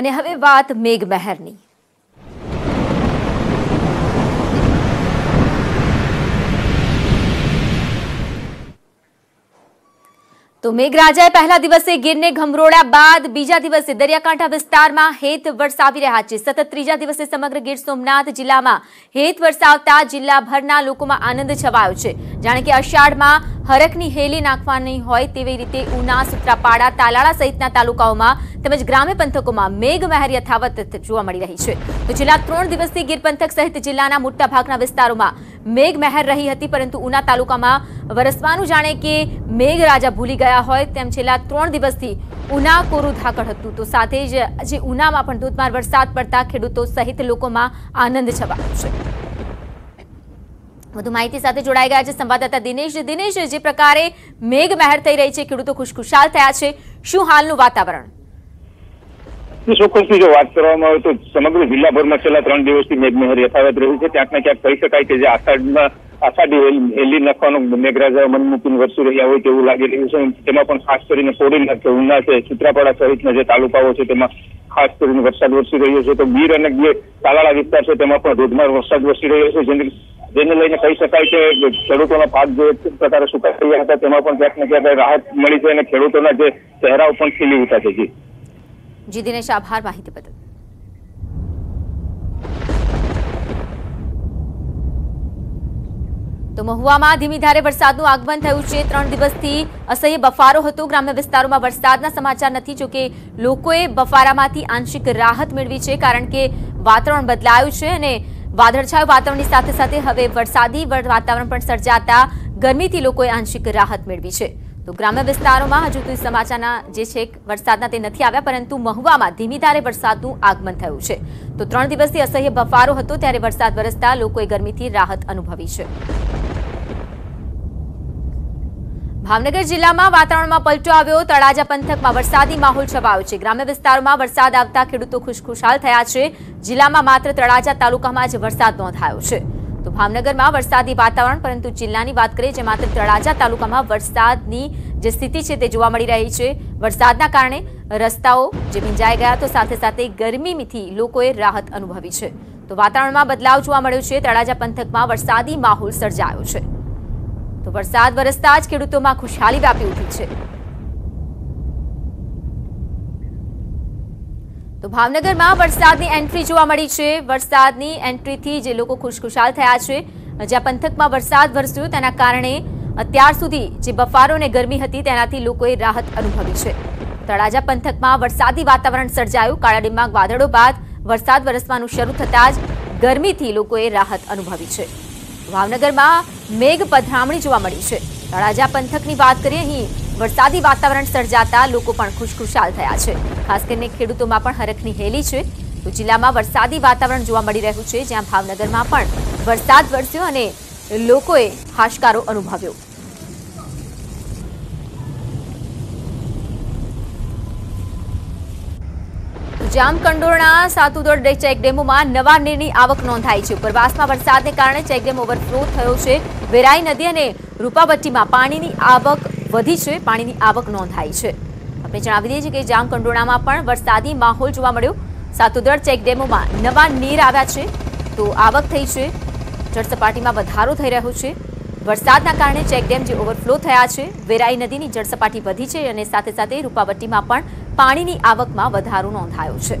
અને હવે વાત મેઘ તો મેઘરાજાએ પહેલા દિવસે ગીરને ઘમરોળ્યા બાદ બીજા દિવસે દરિયાકાંઠા વિસ્તારમાં હેત વરસાવી રહ્યા છે સતત ત્રીજા દિવસે સમગ્ર ગીર સોમનાથ જિલ્લામાં હેત વરસાવતા જિલ્લાભરના લોકોમાં આનંદ છવાયો છે જાણે કે અષાઢમાં હરકની હેલી નાખવાની હોય તેવી રીતે ઉના સુત્રાપાડા તાલાળા સહિતના તાલુકાઓમાં તેમજ ગ્રામ્ય પંથકોમાં મેઘ મહેર યથાવત જોવા મળી રહી છે તો છેલ્લા ત્રણ દિવસથી ગીર પંથક સહિત જિલ્લાના મોટાભાગના વિસ્તારોમાં મેઘ મહેર રહી હતી પરંતુ ઉના તાલુકામાં વરસવાનું જાણે કે મેઘરાજા ભૂલી ગયા હોય તેમ છેલ્લા ત્રણ દિવસથી ઉના કોરું ધાકડ હતું તો સાથે જ આજે ઉનામાં પણ ધોધમાર વરસાદ પડતા ખેડૂતો સહિત લોકોમાં આનંદ છવાયો છે વધુ માહિતી સાથે જોડાઈ ગયા છે સંવાદદાતા દિનેશ દિનેશ જે પ્રકારે મેઘ મહેર થઈ રહી છે ખેડૂતો ખુશખુશાલ થયા છે શું હાલનું વાતાવરણ ચોક્કસની જો વાત કરવામાં આવે તો સમગ્ર જિલ્લાભરમાં છેલ્લા ત્રણ દિવસથી મેઘમહેર યથાવત રહ્યું છે ક્યાંક ને ક્યાંક કહી શકાય કે જે આષાઢમાં આષાઢી એલી નાખવાનો મેઘરાજા મનમુકીને વરસી રહ્યા હોય તેવું લાગી રહ્યું છે તેમાં પણ ખાસ કરીને કોડીના કે ઉના છે સુત્રાપાડા સહિતના જે તાલુકાઓ છે તેમાં ખાસ કરીને વરસાદ વરસી રહ્યો છે તો ગીર અને જે તાલાળા વિસ્તાર છે તેમાં પણ ધોધમાર વરસાદ વરસી રહ્યો છે જેની જેને લઈને કહી શકાય કે ખેડૂતોના પાક જે પ્રકારે સુકાઈ રહ્યા હતા તેમાં પણ ક્યાંક ને ક્યાંક રાહત મળી છે અને ખેડૂતોના જે ચહેરાઓ પણ ખીલી ઉઠ્યા છે જી જી દિનેશ આભાર માહિતી બદલ તો મહુવામાં ધીમી ધારે વરસાદનું આગમન થયું છે ત્રણ દિવસથી અસહ્ય બફારો હતો ગ્રામ્ય વિસ્તારોમાં વરસાદના સમાચાર નથી જોકે લોકોએ બફારામાંથી આંશિક રાહત મેળવી છે કારણ કે વાતાવરણ બદલાયું છે અને વાદળછાયું વાતાવરણની સાથે સાથે હવે વરસાદી વાતાવરણ પણ સર્જાતા ગરમીથી લોકોએ આંશિક રાહત મેળવી છે તો ગ્રામ્ય વિસ્તારોમાં હજુ સુધી સમાચારના જે છે વરસાદના તે નથી આવ્યા પરંતુ મહુવામાં ધીમી ધારે વરસાદનું આગમન થયું છે તો ત્રણ દિવસથી અસહ્ય બફારો હતો ત્યારે વરસાદ વરસતા લોકોએ ગરમીથી રાહત અનુભવી છે ભાવનગર જિલ્લામાં વાતાવરણમાં પલટો આવ્યો તળાજા પંથકમાં વરસાદી માહોલ છવાયો છે ગ્રામ્ય વિસ્તારોમાં વરસાદ આવતા ખેડૂતો ખુશખુશાલ થયા છે જિલ્લામાં માત્ર તળાજા તાલુકામાં જ વરસાદ નોંધાયો છે તો ભાવનગરમાં વરસાદી વાતાવરણ પરંતુ જિલ્લાની વાત કરીએ જે માત્ર તળાજા તાલુકામાં વરસાદની જે સ્થિતિ છે તે જોવા મળી રહી છે વરસાદના કારણે રસ્તાઓ જે ભીંજાઈ ગયા તો સાથે સાથે ગરમીથી લોકોએ રાહત અનુભવી છે તો વાતાવરણમાં બદલાવ જોવા મળ્યો છે તળાજા પંથકમાં વરસાદી માહોલ સર્જાયો છે તો વરસાદ વરસતા જ ખેડૂતોમાં ખુશાલી વ્યાપી ઉઠી છે તો ભાવનગરમાં વરસાદની એન્ટ્રી જોવા મળી છે વરસાદની એન્ટ્રીથી જે લોકો ખુશખુશાલ થયા છે જ્યાં પંથકમાં વરસાદ વરસ્યો તેના કારણે અત્યાર સુધી જે બફારો અને ગરમી હતી તેનાથી લોકોએ રાહત અનુભવી છે તળાજા પંથકમાં વરસાદી વાતાવરણ સર્જાયું કાળા ડિમ્બાંગ વાદળો બાદ વરસાદ વરસવાનું શરૂ થતાં જ ગરમીથી લોકોએ રાહત અનુભવી છે ભાવનગરમાં મેઘ પધરામણી જોવા મળી છે તળાજા પંથકની વાત કરીએ અહીં વરસાદી વાતાવરણ સર્જાતા લોકો પણ ખુશખુશાલ થયા છે ખાસ કરીને ખેડૂતોમાં પણ હરખની હેલી છે તો જિલ્લામાં વરસાદી વાતાવરણ જોવા મળી રહ્યું છે જ્યાં ભાવનગરમાં પણ વરસાદ વરસ્યો અને લોકોએ હાશકારો અનુભવ્યો જામકંડોરણા સાતુદર ચેક ડેમોમાં નવા નીરની આવક નોંધાઈ છે ઉપરવાસમાં વરસાદને કારણે ચેક ડેમ ઓવરફ્લો થયો છે વેરાઈ નદી અને રૂપાબટ્ટીમાં પાણીની આવક વધી છે પાણીની આવક નોંધાઈ છે આપણે જણાવી દઈએ છીએ કે જામકંડોરણામાં પણ વરસાદી માહોલ જોવા મળ્યો સાતુદર ચેક ડેમોમાં નવા નીર આવ્યા છે તો આવક થઈ છે જળસપાટીમાં વધારો થઈ રહ્યો છે વરસાદના કારણે ચેકડેમ જે ઓવરફ્લો થયા છે વેરાઈ નદીની જળસપાટી વધી છે અને સાથે સાથે રૂપાવટીમાં પણ પાણીની આવકમાં વધારો નોંધાયો છે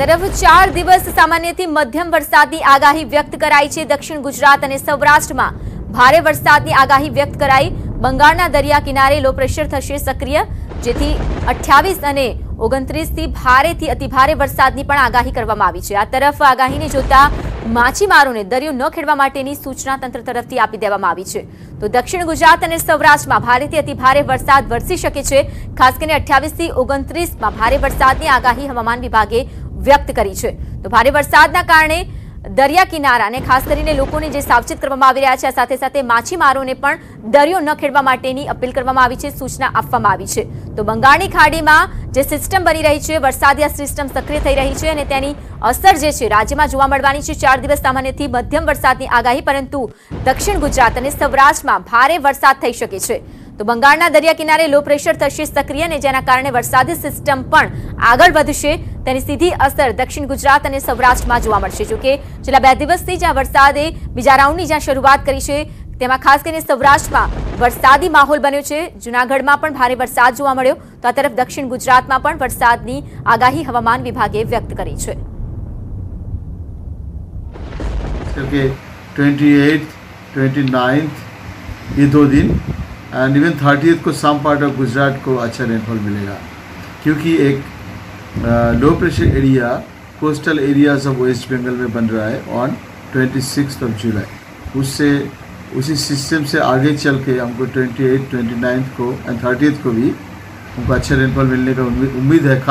તરફ ચાર દિવસ સામાન્યથી મધ્યમ વરસાદની આગાહી વ્યક્ત કરાઈ છે દક્ષિણ ગુજરાત અને સૌરાષ્ટ્રમાં ભારે વરસાદની આગાહી વ્યક્ત કરાઈ બંગાળના દરિયા કિનારે લો પ્રેશર થશે સક્રિય જેથી અઠ્યાવીસ અને ઓગણત્રીસથી ભારેથી અતિ ભારે વરસાદની પણ આગાહી કરવામાં આવી છે આ તરફ આગાહીને જોતા માછીમારોને દરિયો ન ખેડવા માટેની સૂચના તંત્ર તરફથી આપી દેવામાં આવી છે તો દક્ષિણ ગુજરાત અને સૌરાષ્ટ્રમાં ભારેથી અતિ ભારે વરસાદ વરસી શકે છે ખાસ કરીને અઠ્યાવીસથી ઓગણત્રીસમાં ભારે વરસાદની આગાહી હવામાન વિભાગે વ્યક્ત કરી છે તો ભારે વરસાદના કારણે દરિયા કિનારાને ખાસ કરીને લોકોને જે સાવચેત કરવામાં આવી રહ્યા છે સાથે સાથે માછીમારોને પણ દરિયો ન ખેડવા માટેની અપીલ કરવામાં આવી છે સૂચના આપવામાં આવી છે તો બંગાળની ખાડીમાં જે સિસ્ટમ બની રહી છે વરસાદી સિસ્ટમ સક્રિય થઈ રહી છે અને તેની અસર જે છે રાજ્યમાં જોવા મળવાની છે ચાર દિવસ સામાન્યથી મધ્યમ વરસાદની આગાહી પરંતુ દક્ષિણ ગુજરાત અને સૌરાષ્ટ્રમાં ભારે વરસાદ થઈ શકે છે તો બંગાળના દરિયા કિનારે લો પ્રેશર થશે સક્રિય અને જેના કારણે વરસાદી સિસ્ટમ પણ આગળ વધશે તેની સીધી અસર દક્ષિણ ગુજરાત અને સૌરાષ્ટ્રમાં જોવા મળશે જોકે છેલ્લા બે દિવસથી જ્યાં વરસાદે બીજા રાઉન્ડની જ્યાં શરૂઆત કરી છે તેમાં ખાસ કરીને સૌરાષ્ટ્રમાં વરસાદી માહોલ બન્યો છે જૂનાગઢમાં પણ ભારે વરસાદ જોવા મળ્યો તો આ તરફ દક્ષિણ ગુજરાતમાં પણ વરસાદની આગાહી હવામાન વિભાગે વ્યક્ત કરી છે એ દો દિન एंड इवन थर्टी को सम पार्ट ऑफ गुजरात को अच्छा रेनफॉल मिलेगा क्योंकि एक low pressure area coastal areas of west Bengal में बन रहा है on twenty six of July उससे उसी सिस्टम से आगे चल के हमको ट्वेंटी एट ट्वेंटी नाइन्थ को एंड थर्टी को भी हमको अच्छा रेनफॉल मिलने का उम्मीद है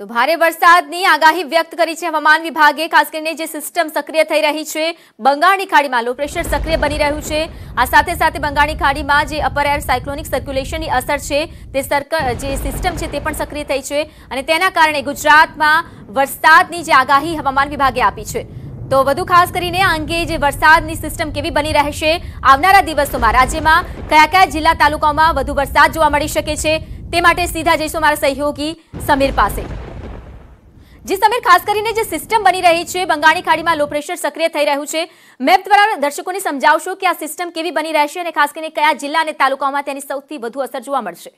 તો ભારે વરસાદની આગાહી વ્યક્ત કરી છે હવામાન વિભાગે ખાસ કરીને જે સિસ્ટમ સક્રિય થઈ રહી છે બંગાળની ખાડીમાં લો પ્રેશર સક્રિય બની રહ્યું છે આ સાથે સાથે બંગાળની ખાડીમાં જે અપર એર સાયક્લોનિક સર્ક્યુલેશનની અસર છે તે સર્કલ જે સિસ્ટમ છે તે પણ સક્રિય થઈ છે અને તેના કારણે ગુજરાતમાં વરસાદની જે આગાહી હવામાન વિભાગે આપી છે તો વધુ ખાસ કરીને અંગે જે વરસાદની સિસ્ટમ કેવી બની રહેશે આવનારા દિવસોમાં રાજ્યમાં કયા કયા જિલ્લા તાલુકાઓમાં વધુ વરસાદ જોવા મળી શકે છે તે માટે સીધા જઈશું મારા સહયોગી સમીર પાસે જે સમીર ખાસ કરીને જે સિસ્ટમ બની રહી છે બંગાળની ખાડીમાં લો પ્રેશર સક્રિય થઈ રહ્યું છે મેપ દ્વારા દર્શકોને સમજાવશો કે આ સિસ્ટમ કેવી બની રહેશે અને ખાસ કરીને કયા જિલ્લા અને તાલુકાઓમાં તેની સૌથી વધુ અસર જોવા મળશે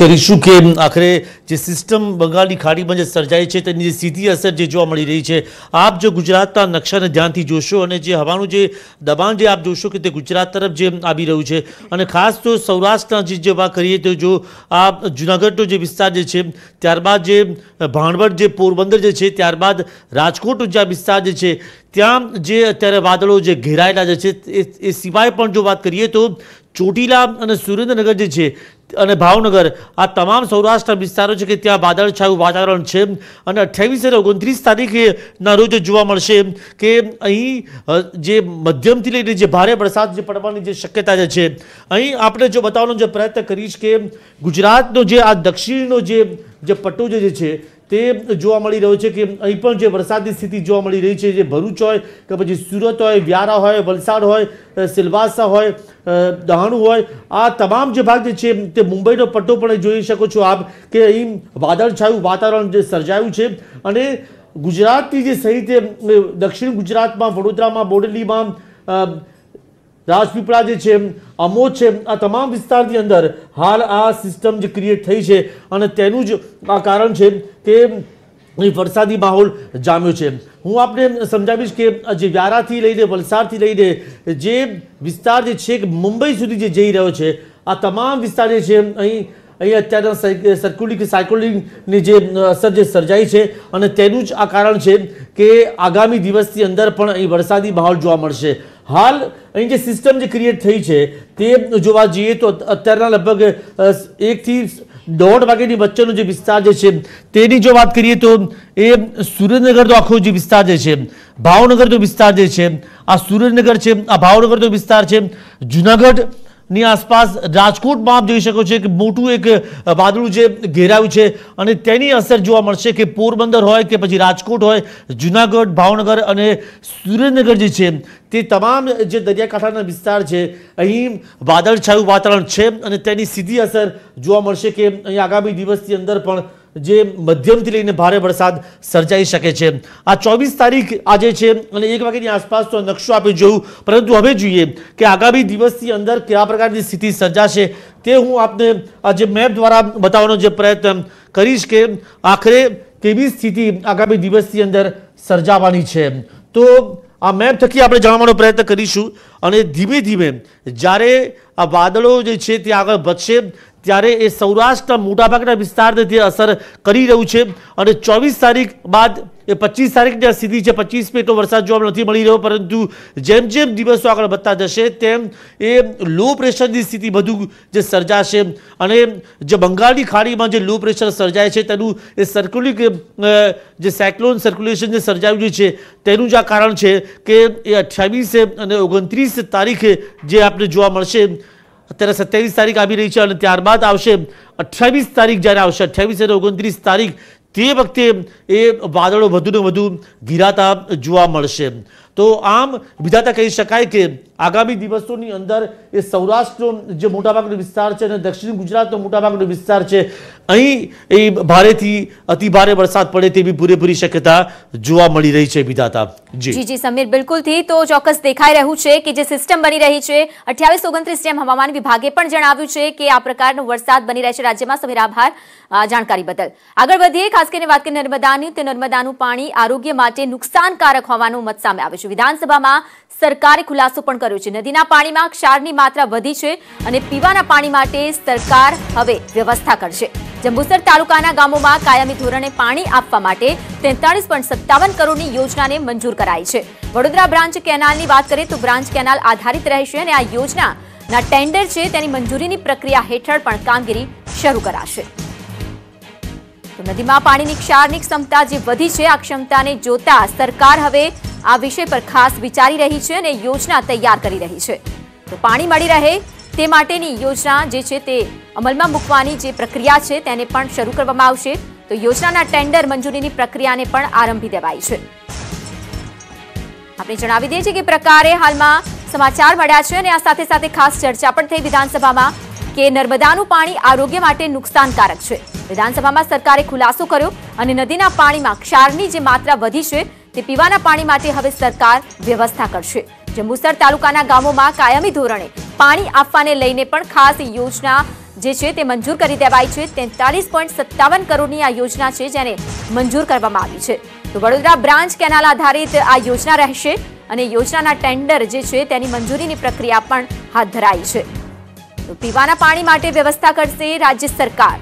કરીશું કે આખરે જે સિસ્ટમ બંગાળની ખાડીમાં જે સર્જાય છે તેની જે સીધી અસર જે જોવા મળી રહી છે આપ જો ગુજરાતના નકશાને ધ્યાનથી જોશો અને જે હવાનું જે દબાણ જે આપ જોશો કે તે ગુજરાત તરફ જે આવી રહ્યું છે અને ખાસ તો સૌરાષ્ટ્રના જે વાત કરીએ તો જો આ જૂનાગઢનો જે વિસ્તાર જે છે ત્યારબાદ જે ભાણવડ જે પોરબંદર જે છે ત્યારબાદ રાજકોટનો જે આ વિસ્તાર જે છે ત્યાં જે અત્યારે વાદળો જે ઘેરાયેલા જે છે એ સિવાય પણ જો વાત કરીએ તો ચોટીલા અને સુરેન્દ્રનગર જે છે અને ભાવનગર આ તમામ સૌરાષ્ટ્ર વિસ્તારો છે કે ત્યાં વાદળછાયું વાતાવરણ છે અને અઠ્યાવીસ અને ઓગણત્રીસ તારીખના રોજ જોવા મળશે કે અહીં જે મધ્યમથી લઈને જે ભારે વરસાદ જે પડવાની જે શક્યતા જે છે અહીં આપણે જો બતાવવાનો જે પ્રયત્ન કરીશ કે ગુજરાતનો જે આ દક્ષિણનો જે જે પટ્ટો જે છે તે જોવા મળી રહ્યો છે કે અહીં પણ જે વરસાદની સ્થિતિ જોવા મળી રહી છે જે ભરૂચ હોય કે પછી સુરત હોય વ્યારા હોય વલસાડ હોય સિલવાસા હોય દહાણુ હોય આ તમામ જે ભાગ છે તે મુંબઈનો પટ્ટો પણ જોઈ શકો છો આપ કે અહીં વાદળછાયું વાતાવરણ જે સર્જાયું છે અને ગુજરાતની જે સહિત દક્ષિણ ગુજરાતમાં વડોદરામાં બોડેલીમાં રાજપીપળા જે છે અમો છે આ તમામ વિસ્તારની અંદર હાલ આ સિસ્ટમ જે ક્રિએટ થઈ છે અને તેનું જ આ કારણ છે કે વરસાદી માહોલ જામ્યો છે હું આપને સમજાવીશ કે જે વ્યારાથી લઈને વલસાડથી લઈને જે વિસ્તાર જે છે મુંબઈ સુધી જે જઈ રહ્યો છે આ તમામ વિસ્તાર જે છે અહીં અહીં અત્યારના સર્ક્યુલિક સાયકોલિંગની જે અસર જે સર્જાઈ છે અને તેનું જ આ કારણ છે કે આગામી દિવસની અંદર પણ અહીં વરસાદી માહોલ જોવા મળશે હાલ અહીં જે સિસ્ટમ જે ક્રિએટ થઈ છે તે જોવા જઈએ તો અત્યારના લગભગ એકથી દોઢ વાગ્યાની વચ્ચેનો જે વિસ્તાર જે છે તેની જો વાત કરીએ તો એ સુરેન્દ્રનગર તો આખો જે વિસ્તાર જે છે ભાવનગર તો વિસ્તાર જે છે આ સુરેન્દ્રનગર છે આ ભાવનગર તો વિસ્તાર છે જુનાગઢ ની આસપાસ રાજકોટમાં આપ જોઈ શકો છો કે મોટું એક વાદળું જે ઘેરાયું છે અને તેની અસર જોવા મળશે કે પોરબંદર હોય કે પછી રાજકોટ હોય જુનાગઢ ભાવનગર અને સુરેન્દ્રનગર જે છે તે તમામ જે દરિયાકાંઠાના વિસ્તાર છે અહીં વાદળછાયું વાતાવરણ છે અને તેની સીધી અસર જોવા મળશે કે અહીં આગામી દિવસની અંદર પણ જે મધ્યમથી લઈને ભારે વરસાદ સર્જાઈ શકે છે આ ચોવીસ તારીખ આજે છે અને એક વાગ્યાની આસપાસ તો નકશો આપી જોયું પરંતુ હવે જોઈએ કે આગામી દિવસની અંદર કયા પ્રકારની સ્થિતિ સર્જાશે તે હું આપને આ જે મેપ દ્વારા બતાવવાનો જે પ્રયત્ન કરીશ કે આખરે કેવી સ્થિતિ આગામી દિવસની અંદર સર્જાવાની છે તો આ મેપ થકી આપણે જાણવાનો પ્રયત્ન કરીશું અને ધીમે ધીમે જ્યારે આ વાદળો જે છે તે આગળ વધશે ત્યારે એ સૌરાષ્ટ્રના મોટાભાગના વિસ્તારને તે અસર કરી રહ્યું છે અને ચોવીસ તારીખ બાદ એ પચીસ તારીખની આ સ્થિતિ છે પચીસ મે વરસાદ જોવા નથી મળી રહ્યો પરંતુ જેમ જેમ દિવસો આગળ વધતા જશે તેમ એ લો પ્રેશરની સ્થિતિ વધુ જે સર્જાશે અને જે બંગાળની ખાડીમાં જે લો પ્રેશર સર્જાય છે તેનું એ સર્ક્યુલિક જે સાયક્લોન સર્ક્યુલેશન જે સર્જાયું છે તેનું જ આ કારણ છે કે એ અઠ્યાવીસે અને ઓગણત્રીસ તારીખે જે આપણે જોવા મળશે અત્યારે સત્યાવીસ તારીખ આવી રહી છે અને ત્યારબાદ આવશે અઠ્યાવીસ તારીખ જ્યારે આવશે અઠ્યાવીસ અને ઓગણત્રીસ તારીખ તે વખતે એ વાદળો વધુને વધુ ઘીરાતા જોવા મળશે તો આમ વિધાતા કહી શકાય કે આગામી દિવસોની અંદર એ સૌરાષ્ટ્રનો જે મોટાભાગનો વિસ્તાર છે અને દક્ષિણ ગુજરાતનો મોટાભાગનો વિસ્તાર છે અહીં એ ભારેથી અતિ વરસાદ પડે તેવી પૂરેપૂરી શક્યતા જોવા મળી રહી છે વિધાતા જી જી સમીર બિલકુલથી તો ચોક્કસ દેખાઈ રહ્યું છે કે જે સિસ્ટમ બની રહી છે અઠ્યાવીસ ઓગણત્રીસ જેમ હવામાન વિભાગે પણ જણાવ્યું છે કે આ પ્રકારનો વરસાદ બની રહે છે રાજ્યમાં સમીર આભાર જાણકારી બદલ આગળ વધીએ ખાસ કરીને વાત કરીએ નર્મદાની તે નર્મદાનું પાણી આરોગ્ય માટે નુકસાનકારક હોવાનું મત સામે આવ્યું છે વિધાનસભામાં સરકારે ખુલાસો પણ કર્યો છે નદીના પાણીમાં ક્ષારની માત્રા વધી છે અને પીવાના પાણી માટે સરકાર હવે વ્યવસ્થા કરશે જંબુસર તાલુકાના ગામોમાં કાયમી ધોરણે પાણી આપવા માટે તેતાળીસ પોઈન્ટ સત્તાવન કરોડની યોજનાને મંજૂર કરાઈ છે વડોદરા બ્રાન્ચ કેનાલની વાત કરીએ તો બ્રાન્ચ કેનાલ આધારિત રહેશે અને આ યોજનાના ટેન્ડર છે તેની મંજૂરીની પ્રક્રિયા હેઠળ પણ કામગીરી શરૂ કરાશે નદીમાં પાણીની ક્ષારની ક્ષમતા જે વધી છે આ ક્ષમતાને જોતા સરકાર હવે આ વિષય પર ખાસ વિચારી રહી છે અને યોજના તૈયાર કરી રહી છે તો પાણી મળી રહે તે માટેની યોજના જે છે તે અમલમાં મૂકવાની જે પ્રક્રિયા છે તેને પણ શરૂ કરવામાં આવશે તો યોજનાના ટેન્ડર મંજૂરીની પ્રક્રિયાને પણ આરંભી દેવાઈ છે આપણે જણાવી દઈએ છીએ કે પ્રકારે હાલમાં સમાચાર મળ્યા છે અને આ સાથે સાથે ખાસ ચર્ચા પણ થઈ વિધાનસભામાં કે નર્મદાનું પાણી આરોગ્ય માટે નુકસાનકારક છે વિધાનસભામાં સરકારે ખુલાસો કર્યો અને નદીના પાણીમાં ક્ષારની જે માત્રા વધી છે તે પીવાના પાણી માટે હવે સરકાર વ્યવસ્થા કરશે જે મુસર તાલુકાના ગામોમાં કાયમી ધોરણે પાણી આપવાને લઈને પણ ખાસ યોજના જે છે તે મંજૂર કરી દેવાઈ છે તેતાલીસ પોઈન્ટ સત્તાવન કરોડની આ યોજના છે જેને મંજૂર કરવામાં આવી છે તો વડોદરા બ્રાન્ચ કેનાલ આધારિત આ યોજના રહેશે અને યોજનાના ટેન્ડર જે છે તેની મંજૂરીની પ્રક્રિયા પણ હાથ ધરાઈ છે તો પીવાના પાણી માટે વ્યવસ્થા કરશે રાજ્ય સરકાર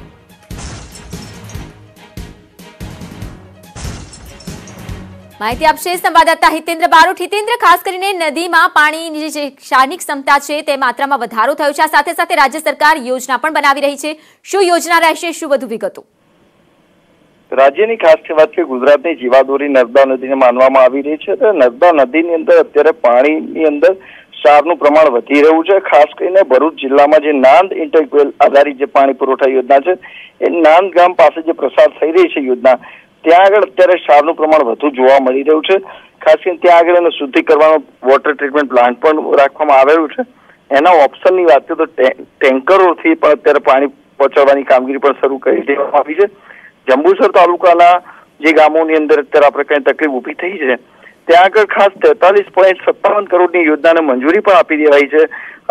માહિતી આપશે સંવાદદાતા હિતેન્દ્ર બારોટ હિતેન્દ્ર ખાસ કરીને નદીમાં પાણીની જે ક્ષારની ક્ષમતા છે તે માત્રામાં વધારો થયો છે સાથે સાથે રાજ્ય સરકાર યોજના પણ બનાવી રહી છે શું યોજના રહેશે શું વધુ વિગતો રાજ્યની ખાસ વાત કે ગુજરાતની જીવાદોરી નર્મદા નદીને માનવામાં આવી રહી છે નર્મદા નદીની અંદર અત્યારે પાણીની અંદર સારનું પ્રમાણ વધી રહ્યું છે ખાસ કરીને ભરૂચ જિલ્લામાં જે નાંદ ઇન્ટેકવેલ આધારિત જે પાણી પુરવઠા યોજના છે એ નાંદ ગામ પાસે જે પ્રસાર થઈ રહી છે યોજના ત્યાં આગળ અત્યારે ક્ષારનું પ્રમાણ વધુ જોવા મળી રહ્યું છે ખાસ કરીને ત્યાં આગળ એને શુદ્ધિ કરવાનો વોટર ટ્રીટમેન્ટ પ્લાન્ટ પણ રાખવામાં આવેલું છે એના ઓપ્શનની વાત કરીએ તો ટેન્કરોથી પણ અત્યારે પાણી પહોંચાડવાની કામગીરી પણ શરૂ કરી દેવામાં આવી છે જંબુસર તાલુકાના જે ગામોની અંદર અત્યારે આપણે કંઈ તકલીફ ઊભી થઈ છે ત્યાં આગળ ખાસ તેતાલીસ પોઈન્ટ સત્તાવન કરોડની યોજનાને મંજૂરી પણ આપી દેવાઈ છે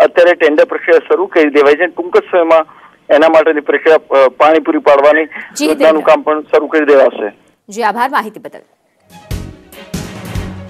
અત્યારે ટેન્ડર પ્રક્રિયા શરૂ કરી દેવાઈ છે ટૂંક જ સમયમાં એના માટેની પ્રક્રિયા પાણી પૂરી પાડવાની યોજનાનું કામ પણ શરૂ કરી દેવાશે જે આભાર માહિતી બદલ